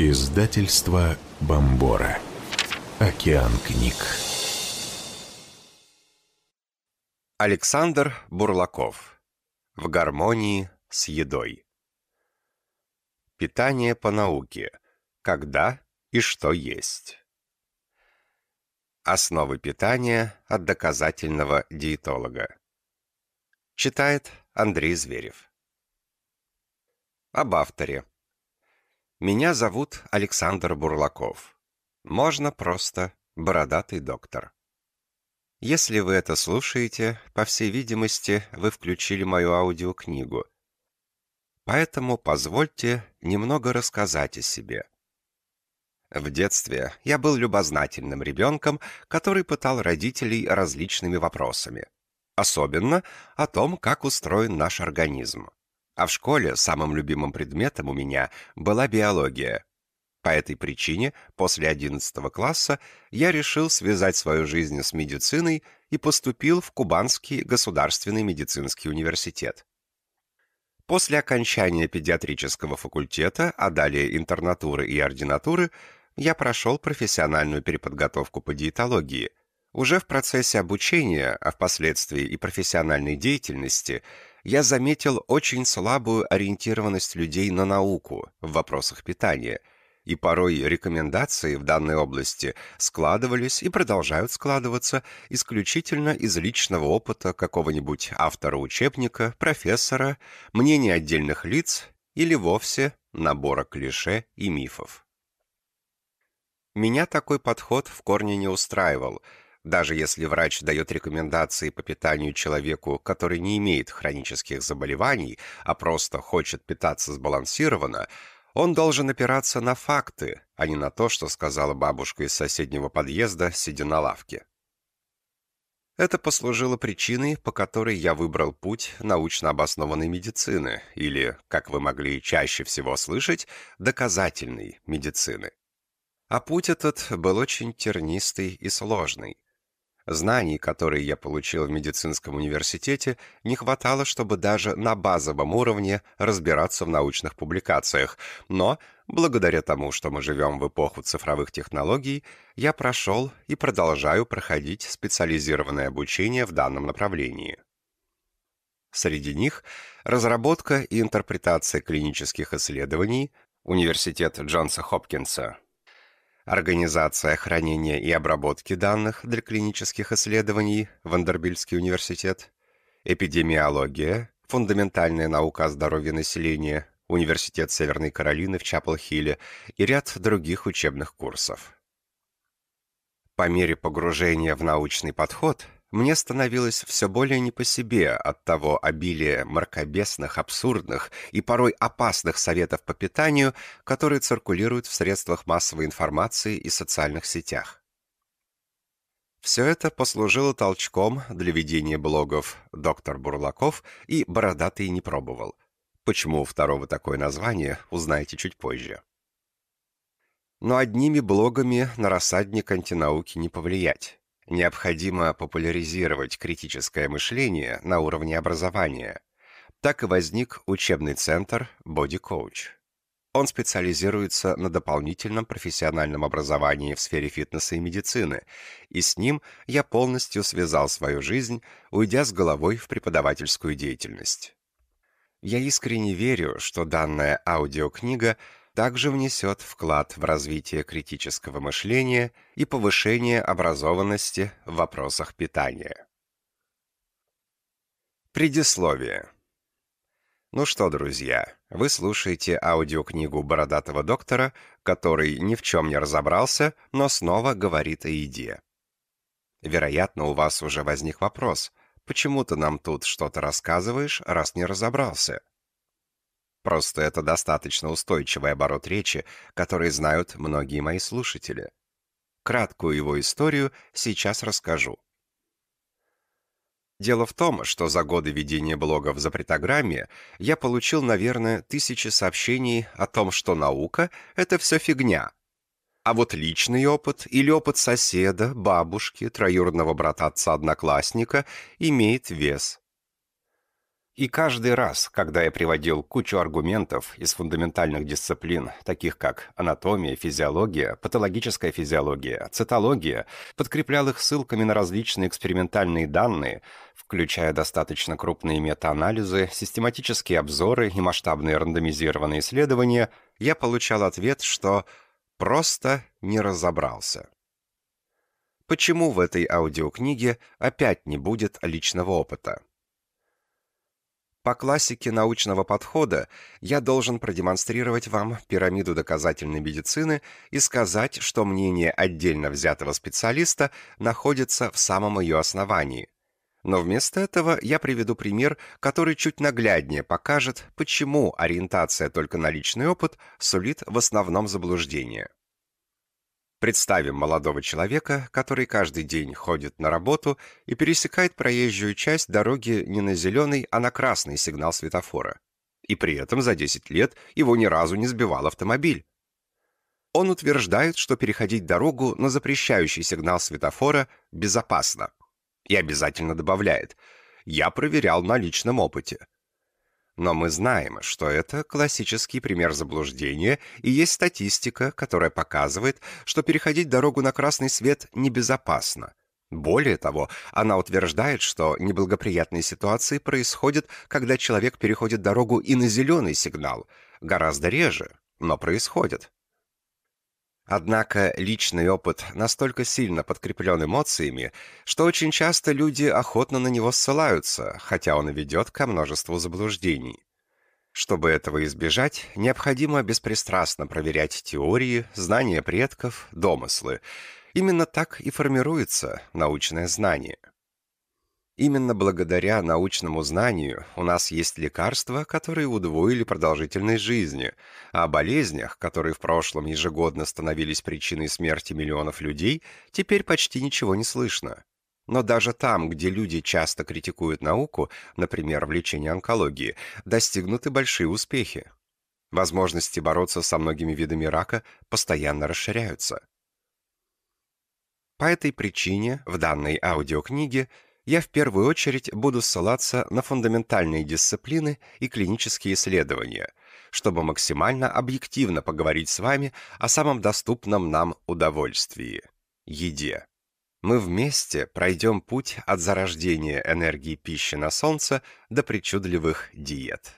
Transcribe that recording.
Издательство Бомбора. Океан книг. Александр Бурлаков. В гармонии с едой. Питание по науке. Когда и что есть. Основы питания от доказательного диетолога. Читает Андрей Зверев. Об авторе. Меня зовут Александр Бурлаков. Можно просто «Бородатый доктор». Если вы это слушаете, по всей видимости, вы включили мою аудиокнигу. Поэтому позвольте немного рассказать о себе. В детстве я был любознательным ребенком, который пытал родителей различными вопросами. Особенно о том, как устроен наш организм. А в школе самым любимым предметом у меня была биология. По этой причине после 11 класса я решил связать свою жизнь с медициной и поступил в Кубанский государственный медицинский университет. После окончания педиатрического факультета, а далее интернатуры и ординатуры, я прошел профессиональную переподготовку по диетологии. Уже в процессе обучения, а впоследствии и профессиональной деятельности – я заметил очень слабую ориентированность людей на науку в вопросах питания, и порой рекомендации в данной области складывались и продолжают складываться исключительно из личного опыта какого-нибудь автора учебника, профессора, мнения отдельных лиц или вовсе набора клише и мифов. Меня такой подход в корне не устраивал – даже если врач дает рекомендации по питанию человеку, который не имеет хронических заболеваний, а просто хочет питаться сбалансированно, он должен опираться на факты, а не на то, что сказала бабушка из соседнего подъезда, сидя на лавке. Это послужило причиной, по которой я выбрал путь научно обоснованной медицины, или, как вы могли чаще всего слышать, доказательной медицины. А путь этот был очень тернистый и сложный. Знаний, которые я получил в медицинском университете, не хватало, чтобы даже на базовом уровне разбираться в научных публикациях, но, благодаря тому, что мы живем в эпоху цифровых технологий, я прошел и продолжаю проходить специализированное обучение в данном направлении. Среди них разработка и интерпретация клинических исследований Университет Джонса Хопкинса – Организация хранения и обработки данных для клинических исследований, Вандербильский университет, эпидемиология, фундаментальная наука о здоровье населения, Университет Северной Каролины в Чапл-Хилле и ряд других учебных курсов. По мере погружения в научный подход – мне становилось все более не по себе от того обилия мракобесных, абсурдных и порой опасных советов по питанию, которые циркулируют в средствах массовой информации и социальных сетях. Все это послужило толчком для ведения блогов «Доктор Бурлаков» и «Бородатый не пробовал». Почему у второго такое название, узнаете чуть позже. Но одними блогами на рассадник антинауки не повлиять. Необходимо популяризировать критическое мышление на уровне образования. Так и возник учебный центр Body Coach. Он специализируется на дополнительном профессиональном образовании в сфере фитнеса и медицины, и с ним я полностью связал свою жизнь, уйдя с головой в преподавательскую деятельность. Я искренне верю, что данная аудиокнига – также внесет вклад в развитие критического мышления и повышение образованности в вопросах питания. Предисловие. Ну что, друзья, вы слушаете аудиокнигу бородатого доктора, который ни в чем не разобрался, но снова говорит о еде. Вероятно, у вас уже возник вопрос, почему ты нам тут что-то рассказываешь, раз не разобрался? Просто это достаточно устойчивый оборот речи, который знают многие мои слушатели. Краткую его историю сейчас расскажу. Дело в том, что за годы ведения блогов за притограмме я получил, наверное, тысячи сообщений о том, что наука — это все фигня. А вот личный опыт или опыт соседа, бабушки, троюродного брата-отца-одноклассника имеет вес. И каждый раз, когда я приводил кучу аргументов из фундаментальных дисциплин, таких как анатомия, физиология, патологическая физиология, цитология, подкреплял их ссылками на различные экспериментальные данные, включая достаточно крупные метаанализы, систематические обзоры и масштабные рандомизированные исследования, я получал ответ, что «просто не разобрался». Почему в этой аудиокниге опять не будет личного опыта? По классике научного подхода я должен продемонстрировать вам пирамиду доказательной медицины и сказать, что мнение отдельно взятого специалиста находится в самом ее основании. Но вместо этого я приведу пример, который чуть нагляднее покажет, почему ориентация только на личный опыт сулит в основном заблуждение. Представим молодого человека, который каждый день ходит на работу и пересекает проезжую часть дороги не на зеленый, а на красный сигнал светофора. И при этом за 10 лет его ни разу не сбивал автомобиль. Он утверждает, что переходить дорогу на запрещающий сигнал светофора безопасно. И обязательно добавляет «Я проверял на личном опыте». Но мы знаем, что это классический пример заблуждения, и есть статистика, которая показывает, что переходить дорогу на красный свет небезопасно. Более того, она утверждает, что неблагоприятные ситуации происходят, когда человек переходит дорогу и на зеленый сигнал. Гораздо реже, но происходит. Однако личный опыт настолько сильно подкреплен эмоциями, что очень часто люди охотно на него ссылаются, хотя он ведет ко множеству заблуждений. Чтобы этого избежать, необходимо беспристрастно проверять теории, знания предков, домыслы. Именно так и формируется научное знание. Именно благодаря научному знанию у нас есть лекарства, которые удвоили продолжительность жизни, а о болезнях, которые в прошлом ежегодно становились причиной смерти миллионов людей, теперь почти ничего не слышно. Но даже там, где люди часто критикуют науку, например, в лечении онкологии, достигнуты большие успехи. Возможности бороться со многими видами рака постоянно расширяются. По этой причине в данной аудиокниге – я в первую очередь буду ссылаться на фундаментальные дисциплины и клинические исследования, чтобы максимально объективно поговорить с вами о самом доступном нам удовольствии – еде. Мы вместе пройдем путь от зарождения энергии пищи на солнце до причудливых диет.